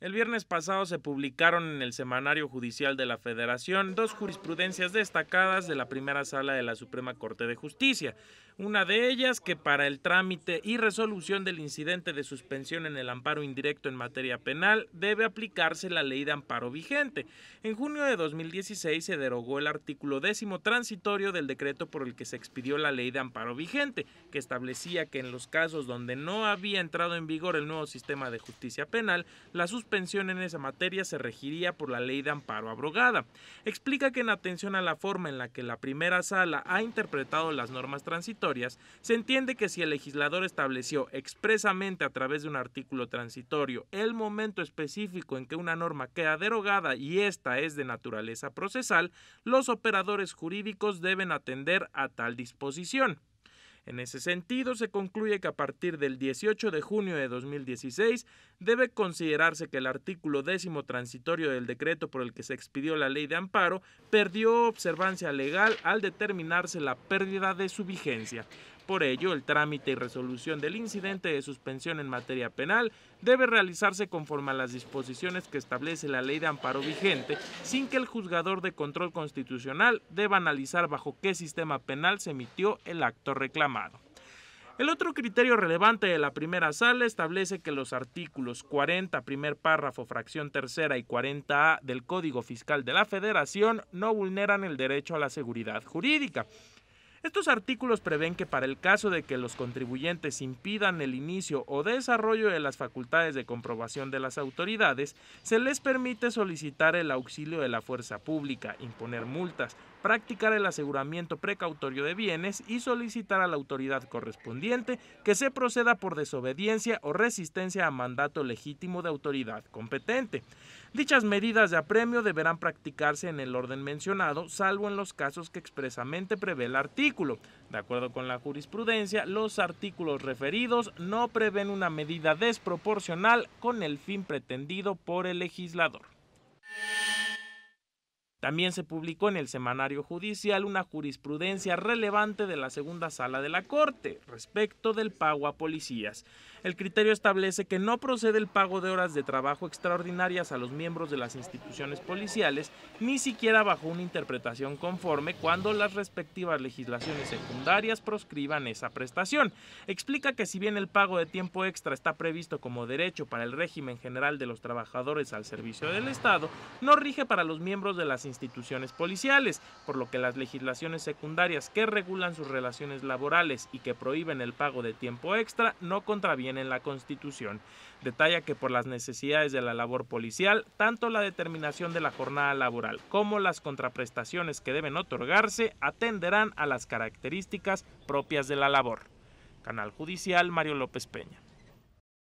El viernes pasado se publicaron en el Semanario Judicial de la Federación dos jurisprudencias destacadas de la primera sala de la Suprema Corte de Justicia. Una de ellas que para el trámite y resolución del incidente de suspensión en el amparo indirecto en materia penal debe aplicarse la ley de amparo vigente. En junio de 2016 se derogó el artículo décimo transitorio del decreto por el que se expidió la ley de amparo vigente, que establecía que en los casos donde no había entrado en vigor el nuevo sistema de justicia penal, la suspensión pensión en esa materia se regiría por la ley de amparo abrogada. Explica que en atención a la forma en la que la primera sala ha interpretado las normas transitorias, se entiende que si el legislador estableció expresamente a través de un artículo transitorio el momento específico en que una norma queda derogada y esta es de naturaleza procesal, los operadores jurídicos deben atender a tal disposición. En ese sentido, se concluye que a partir del 18 de junio de 2016 debe considerarse que el artículo décimo transitorio del decreto por el que se expidió la ley de amparo perdió observancia legal al determinarse la pérdida de su vigencia. Por ello, el trámite y resolución del incidente de suspensión en materia penal debe realizarse conforme a las disposiciones que establece la ley de amparo vigente, sin que el juzgador de control constitucional deba analizar bajo qué sistema penal se emitió el acto reclamado. El otro criterio relevante de la primera sala establece que los artículos 40, primer párrafo, fracción tercera y 40A del Código Fiscal de la Federación no vulneran el derecho a la seguridad jurídica. Estos artículos prevén que para el caso de que los contribuyentes impidan el inicio o desarrollo de las facultades de comprobación de las autoridades, se les permite solicitar el auxilio de la fuerza pública, imponer multas practicar el aseguramiento precautorio de bienes y solicitar a la autoridad correspondiente que se proceda por desobediencia o resistencia a mandato legítimo de autoridad competente. Dichas medidas de apremio deberán practicarse en el orden mencionado, salvo en los casos que expresamente prevé el artículo. De acuerdo con la jurisprudencia, los artículos referidos no prevén una medida desproporcional con el fin pretendido por el legislador. También se publicó en el Semanario Judicial una jurisprudencia relevante de la segunda sala de la Corte respecto del pago a policías. El criterio establece que no procede el pago de horas de trabajo extraordinarias a los miembros de las instituciones policiales, ni siquiera bajo una interpretación conforme cuando las respectivas legislaciones secundarias proscriban esa prestación. Explica que si bien el pago de tiempo extra está previsto como derecho para el régimen general de los trabajadores al servicio del Estado, no rige para los miembros de las instituciones policiales, por lo que las legislaciones secundarias que regulan sus relaciones laborales y que prohíben el pago de tiempo extra no contravienen la Constitución. Detalla que por las necesidades de la labor policial, tanto la determinación de la jornada laboral como las contraprestaciones que deben otorgarse atenderán a las características propias de la labor. Canal Judicial Mario López Peña.